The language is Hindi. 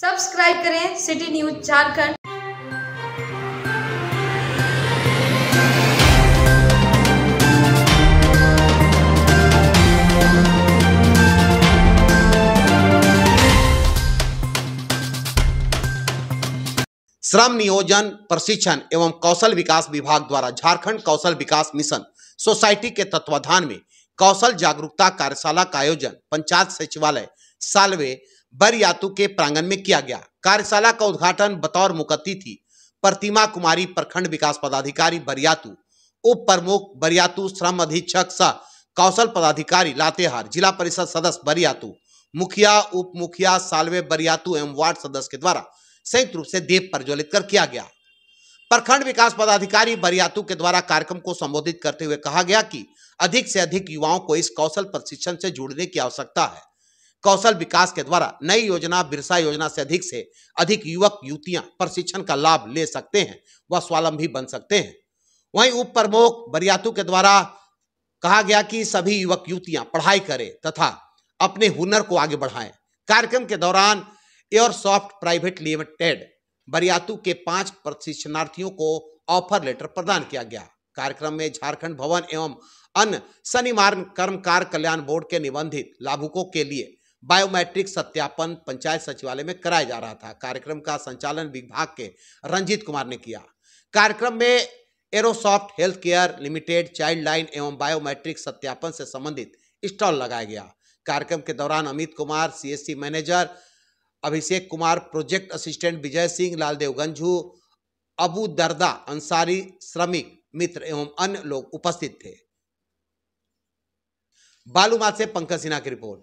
सब्सक्राइब करें सिटी न्यूज झारखंड श्रम नियोजन प्रशिक्षण एवं कौशल विकास विभाग द्वारा झारखंड कौशल विकास मिशन सोसाइटी के तत्वाधान में कौशल जागरूकता कार्यशाला का आयोजन पंचायत सचिवालय सालवे बरियातू के प्रांगण में किया गया कार्यशाला का उद्घाटन बतौर मुकती थी प्रतिमा कुमारी प्रखंड विकास पदाधिकारी बरियातु उप प्रमुख बरियातु श्रम अधीक्षक सह कौशल पदाधिकारी लातेहार जिला परिषद सदस्य बरियातु मुखिया उप मुखिया सालवे बरियातु एवं वार्ड सदस्य के द्वारा संयुक्त रूप से देव प्रज्वलित कर किया गया प्रखंड विकास पदाधिकारी बरियातू के द्वारा कार्यक्रम को संबोधित करते हुए कहा गया कि अधिक से अधिक युवाओं को इस कौशल प्रशिक्षण से जुड़ने की आवश्यकता है कौशल विकास के द्वारा नई योजना बिरसा योजना से अधिक से अधिक युवक युवतियां प्रशिक्षण का लाभ ले सकते हैं व स्वावलंबी बन सकते हैं वहीं उप प्रमुख बरियातू के द्वारा कहा गया कि सभी युवक युवतियां पढ़ाई करें तथा अपने हुनर को आगे बढ़ाएं कार्यक्रम के दौरान एयरसॉफ्ट प्राइवेट लिमिटेड बरियातू के पांच प्रशिक्षणार्थियों को ऑफर लेटर प्रदान किया गया कार्यक्रम में झारखंड भवन एवं अन्य शनि कर्मकार कल्याण बोर्ड के निबंधित लाभुकों के लिए बायोमेट्रिक सत्यापन पंचायत सचिवालय में कराया जा रहा था कार्यक्रम का संचालन विभाग के रंजीत कुमार ने किया कार्यक्रम में Aerosoft health care limited child line एवं बायोमेट्रिक सत्यापन से संबंधित स्टॉल लगाया गया कार्यक्रम के दौरान Amit Kumar CSC manager Abhishek Kumar project assistant Vijay Singh Laldev Ganju Abu Darda Ansari श्रमिक मित्र एवं अन्य लोग उपस्थित थे बालूमाथ से पंकज सिन्हा की रिपोर्ट